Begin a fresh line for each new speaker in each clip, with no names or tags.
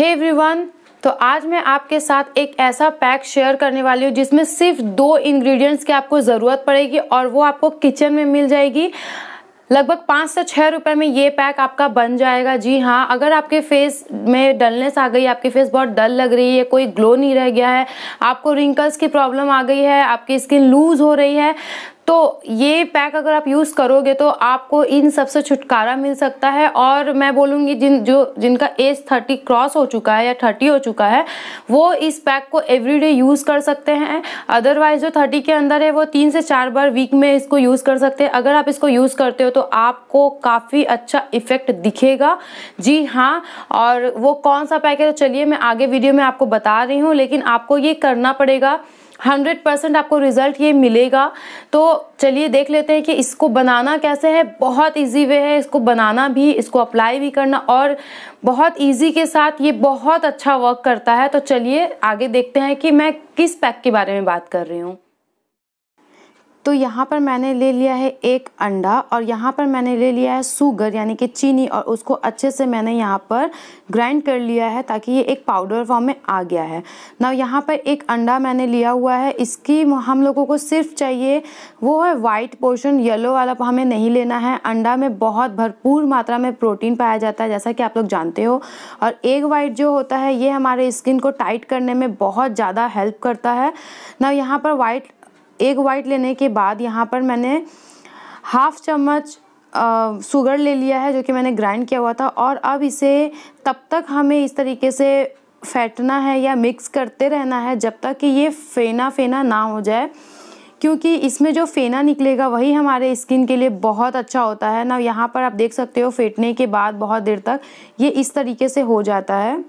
हे hey everyone तो आज मैं आपके साथ एक ऐसा पैक शेयर करने वाली हूँ जिसमें सिर्फ दो इंग्रेडिएंट्स की आपको ज़रूरत पड़ेगी और वो आपको किचन में मिल जाएगी लगभग पाँच से छः रुपए में ये पैक आपका बन जाएगा जी हाँ अगर आपके फेस में डलनेस आ गई आपकी फेस बहुत डल लग रही है कोई ग्लो नहीं रह गया है आपको रिंकल्स की प्रॉब्लम आ गई है आपकी स्किन लूज़ हो रही है तो ये पैक अगर आप यूज़ करोगे तो आपको इन सब से छुटकारा मिल सकता है और मैं बोलूँगी जिन जो जिनका एज थर्टी क्रॉस हो चुका है या थर्टी हो चुका है वो इस पैक को एवरीडे यूज़ कर सकते हैं अदरवाइज जो थर्टी के अंदर है वो तीन से चार बार वीक में इसको यूज़ कर सकते हैं अगर आप इसको यूज़ करते हो तो आपको काफ़ी अच्छा इफेक्ट दिखेगा जी हाँ और वो कौन सा पैक है तो चलिए मैं आगे वीडियो में आपको बता रही हूँ लेकिन आपको ये करना पड़ेगा हंड्रेड परसेंट आपको रिज़ल्ट ये मिलेगा तो चलिए देख लेते हैं कि इसको बनाना कैसे है बहुत इजी वे है इसको बनाना भी इसको अप्लाई भी करना और बहुत इजी के साथ ये बहुत अच्छा वर्क करता है तो चलिए आगे देखते हैं कि मैं किस पैक के बारे में बात कर रही हूँ तो यहाँ पर मैंने ले लिया है एक अंडा और यहाँ पर मैंने ले लिया है सुगर यानी कि चीनी और उसको अच्छे से मैंने यहाँ पर ग्राइंड कर लिया है ताकि ये एक पाउडर फॉर्म में आ गया है ना यहाँ पर एक अंडा मैंने लिया हुआ है इसकी हम लोगों को सिर्फ चाहिए वो है वाइट पोर्शन येलो वाला हमें नहीं लेना है अंडा में बहुत भरपूर मात्रा में प्रोटीन पाया जाता है जैसा कि आप लोग जानते हो और एग वाइट जो होता है ये हमारे स्किन को टाइट करने में बहुत ज़्यादा हेल्प करता है ना यहाँ पर वाइट एक वाइट लेने के बाद यहाँ पर मैंने हाफ चम्मच शुगर ले लिया है जो कि मैंने ग्राइंड किया हुआ था और अब इसे तब तक हमें इस तरीके से फेंटना है या मिक्स करते रहना है जब तक कि ये फेना फेना ना हो जाए क्योंकि इसमें जो फेना निकलेगा वही हमारे स्किन के लिए बहुत अच्छा होता है ना यहाँ पर आप देख सकते हो फेंटने के बाद बहुत देर तक ये इस तरीके से हो जाता है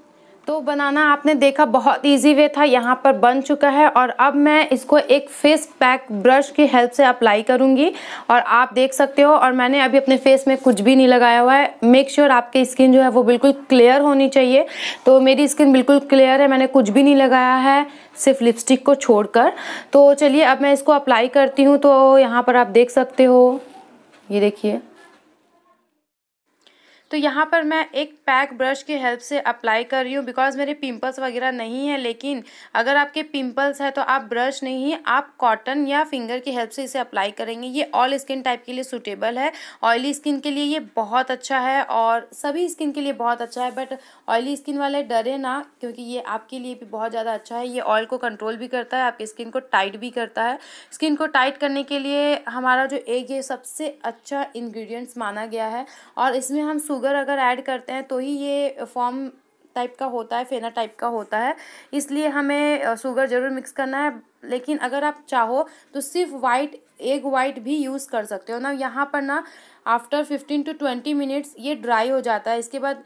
तो बनाना आपने देखा बहुत इजी वे था यहाँ पर बन चुका है और अब मैं इसको एक फेस पैक ब्रश की हेल्प से अप्लाई करूँगी और आप देख सकते हो और मैंने अभी अपने फेस में कुछ भी नहीं लगाया हुआ है मेक श्योर sure आपकी स्किन जो है वो बिल्कुल क्लियर होनी चाहिए तो मेरी स्किन बिल्कुल क्लियर है मैंने कुछ भी नहीं लगाया है सिर्फ लिपस्टिक को छोड़कर तो चलिए अब मैं इसको अप्लाई करती हूँ तो यहाँ पर आप देख सकते हो ये देखिए तो यहाँ पर मैं एक पैक ब्रश की हेल्प से अप्लाई कर रही हूँ बिकॉज़ मेरे पिंपल्स वगैरह नहीं है लेकिन अगर आपके पिंपल्स है तो आप ब्रश नहीं आप कॉटन या फिंगर की हेल्प से इसे अप्लाई करेंगे ये ऑल स्किन टाइप के लिए सूटेबल है ऑयली स्किन के लिए ये बहुत अच्छा है और सभी स्किन के लिए बहुत अच्छा है बट ऑयली स्किन वाले डरे ना क्योंकि ये आपके लिए भी बहुत ज़्यादा अच्छा है ये ऑयल को कंट्रोल भी करता है आपकी स्किन को टाइट भी करता है स्किन को टाइट करने के लिए हमारा जो एग ये सबसे अच्छा इन्ग्रीडियंट्स माना गया है और इसमें हम सुगर शुगर अगर ऐड करते हैं तो ही ये फॉर्म टाइप का होता है फेना टाइप का होता है इसलिए हमें शुगर ज़रूर मिक्स करना है लेकिन अगर आप चाहो तो सिर्फ वाइट एग वाइट भी यूज़ कर सकते हो ना यहाँ पर ना after fifteen to twenty minutes ये ड्राई हो जाता है इसके बाद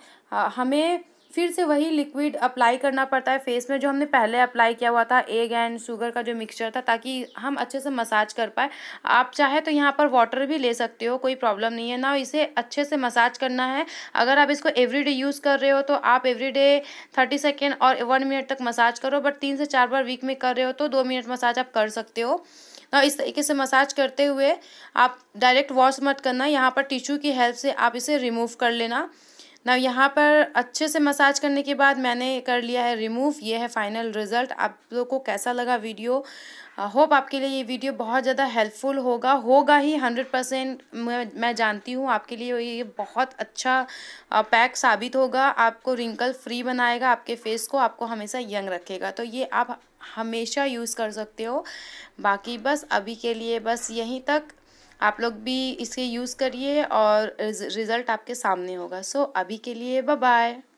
हमें फिर से वही लिक्विड अप्लाई करना पड़ता है फेस में जो हमने पहले अप्लाई किया हुआ था एग एंड शुगर का जो मिक्सचर था ताकि हम अच्छे से मसाज कर पाए आप चाहे तो यहाँ पर वाटर भी ले सकते हो कोई प्रॉब्लम नहीं है ना इसे अच्छे से मसाज करना है अगर आप इसको एवरीडे यूज़ कर रहे हो तो आप एवरीडे थर्टी सेकेंड और वन मिनट तक मसाज करो बट तीन से चार बार वीक में कर रहे हो तो दो मिनट मसाज आप कर सकते हो ना इस तरीके से मसाज करते हुए आप डायरेक्ट वॉश मत करना यहाँ पर टिश्यू की हेल्प से आप इसे रिमूव कर लेना ना यहाँ पर अच्छे से मसाज करने के बाद मैंने कर लिया है रिमूव ये है फाइनल रिज़ल्ट आप लोग को कैसा लगा वीडियो होप आपके लिए ये वीडियो बहुत ज़्यादा हेल्पफुल होगा होगा ही हंड्रेड परसेंट मैं जानती हूँ आपके लिए ये बहुत अच्छा पैक साबित होगा आपको रिंकल फ्री बनाएगा आपके फेस को आपको हमेशा यंग रखेगा तो ये आप हमेशा यूज़ कर सकते हो बाकी बस अभी के लिए बस यहीं तक आप लोग भी इसे यूज़ करिए और रिज़ल्ट आपके सामने होगा सो so, अभी के लिए बाय